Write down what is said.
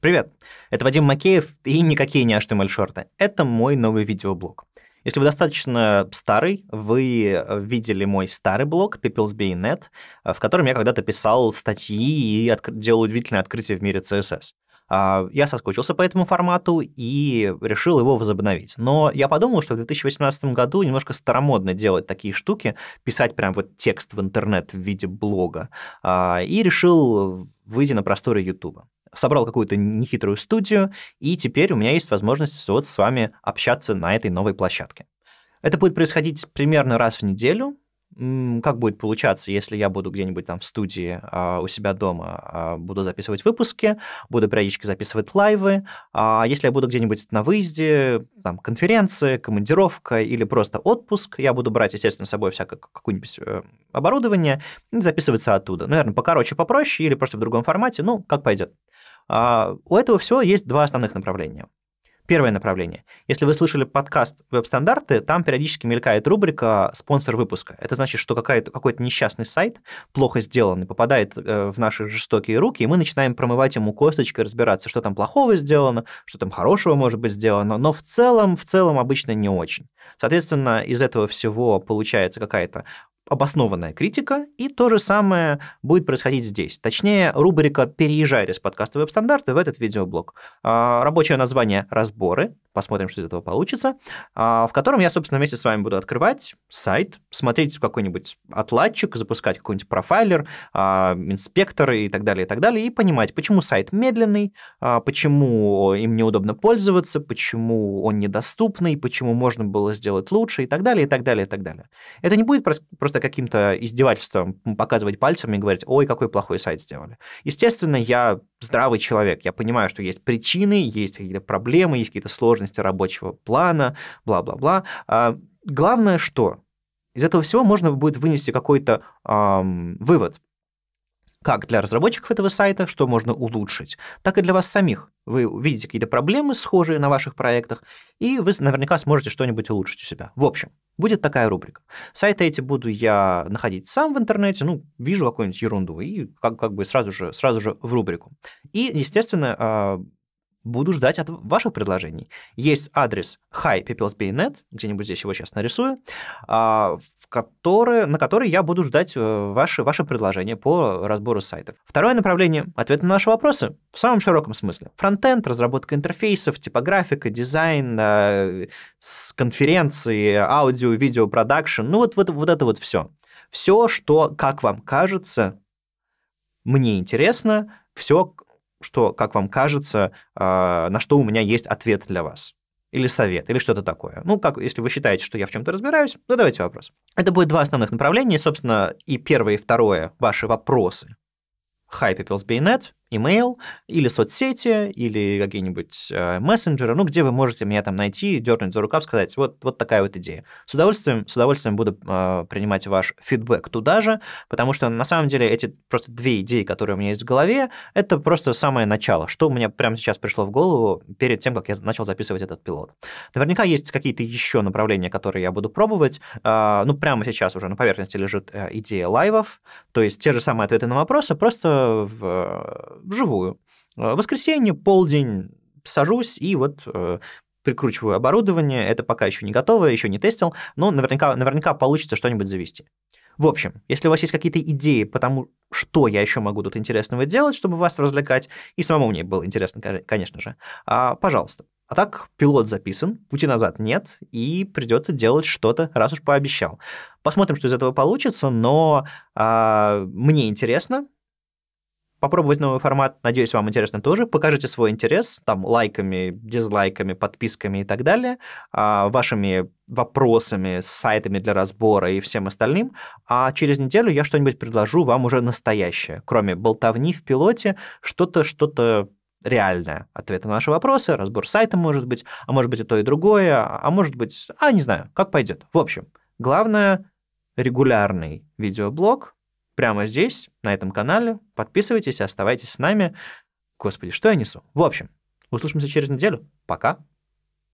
Привет, это Вадим Макеев и никакие не ашты мальшорты. Это мой новый видеоблог. Если вы достаточно старый, вы видели мой старый блог People'sBay.net, э, в котором я когда-то писал статьи и отк- делал удивительное открытие в мире CSS. А, я соскучился по этому формату и решил его возобновить. Но я подумал, что в 2018 году немножко старомодно делать такие штуки, писать прям вот текст в интернет в виде блога. А, и решил выйдя на просторы Ютуба. Собрал какую-то нехитрую студию, и теперь у меня есть возможность вот с вами общаться на этой новой площадке. Это будет происходить примерно раз в неделю, как будет получаться, если я буду где-нибудь там в студии а, у себя дома, а, буду записывать выпуски, буду периодически записывать лайвы, а если я буду где-нибудь на выезде, там, конференции, командировка или просто отпуск, я буду брать, естественно, с собой всякое какое-нибудь э, оборудование и записываться оттуда. Ну, Наверное, покороче, попроще или просто в другом формате, ну, как пойдет. А, у этого всего есть два основных направления. Первое направление. Если вы слышали подкаст «Веб-стандарты», там периодически мелькает рубрика «Спонсор выпуска». Это значит, что какая-то какой-то несчастный сайт, плохо сделанный, попадает э, в наши жестокие руки, и мы начинаем промывать ему косточкой, разбираться, что там плохого сделано, что там хорошего может быть сделано, но в целом, в целом обычно не очень. Соответственно, из этого всего получается какая-то обоснованная критика, и то же самое будет происходить здесь. Точнее, рубрика «Переезжает из подкаста веб-стандарты» в этот видеоблог. А, рабочее название «Разборы», посмотрим, что из этого получится, а, в котором я, собственно, вместе с вами буду открывать сайт, смотреть какой-нибудь отладчик, запускать какой-нибудь профайлер, а, инспектор и так далее, и так далее, и понимать, почему сайт медленный, почему им неудобно пользоваться, почему он недоступный, почему можно было сделать лучше и так далее, и так далее, и так далее. Это не будет просто просто каким-то издевательством показывать пальцем и говорить, ой, какой плохой сайт сделали. Естественно, я здравый человек, я понимаю, что есть причины, есть какие-то проблемы, есть какие-то сложности рабочего плана, бла-бла-бла. А, главное, что из этого всего можно будет вынести какой-то эм, вывод, как для разработчиков этого сайта, что можно улучшить, так и для вас самих вы увидите какие-то проблемы схожие на ваших проектах, и вы наверняка сможете что-нибудь улучшить у себя. В общем, будет такая рубрика. Сайты эти буду я находить сам в интернете, ну, вижу какую-нибудь ерунду, и как, как бы сразу же, сразу же в рубрику. И, естественно, а, буду ждать от ваших предложений. Есть адрес hi.peoples.net, где-нибудь здесь его сейчас нарисую, а, в который, на который я буду ждать э, ваши, ваши предложения по разбору сайтов. Второе направление – ответ на наши вопросы в самом широком смысле. Фронтенд, разработка интерфейсов, типографика, дизайн, э, конференции, аудио, видео, продакшн, ну вот, вот, вот это вот все. Все, что, как вам кажется, мне интересно, все, что, как вам кажется, а, на что у меня есть ответ для вас или совет, или что-то такое. Ну, как, если вы считаете, что я в чем-то разбираюсь, задавайте ну, вопрос. Это будет два основных направления, собственно, и первое, и второе – ваши вопросы. Hi People's Bayonet имейл, или соцсети, или какие-нибудь э, мессенджеры, ну, где вы можете меня там найти, дернуть за рукав, сказать, вот, вот такая вот идея. С удовольствием, с удовольствием буду э, принимать ваш фидбэк туда же, потому что на самом деле эти просто две идеи, которые у меня есть в голове, это просто самое начало, что у меня прямо сейчас пришло в голову перед тем, как я начал записывать этот пилот. Наверняка есть какие-то еще направления, которые я буду пробовать. Э, ну, прямо сейчас уже на поверхности лежит э, идея лайвов, то есть те же самые ответы на вопросы, просто в э, вживую. Э, в воскресенье, полдень, сажусь и вот э, прикручиваю оборудование, это пока еще не готово, еще не тестил, но наверняка, наверняка получится что-нибудь завести. В общем, если у вас есть какие-то идеи по тому, что я еще могу тут интересного делать, чтобы вас развлекать, и самому мне было интересно, конечно же, а, пожалуйста. А так, пилот записан, пути назад нет, и придется делать что-то, раз уж пообещал. Посмотрим, что из этого получится, но а, мне интересно, попробовать новый формат. Надеюсь, вам интересно тоже. Покажите свой интерес там лайками, дизлайками, подписками и так далее, а, вашими вопросами, сайтами для разбора и всем остальным. А через неделю я что-нибудь предложу вам уже настоящее, кроме болтовни в пилоте, что-то, что-то реальное. Ответы на наши вопросы, разбор сайта, может быть, а может быть и то, и другое, а может быть, а не знаю, как пойдет. В общем, главное, регулярный видеоблог, прямо здесь, на этом канале. Подписывайтесь и оставайтесь с нами. Господи, что я несу? В общем, услышимся через неделю. Пока.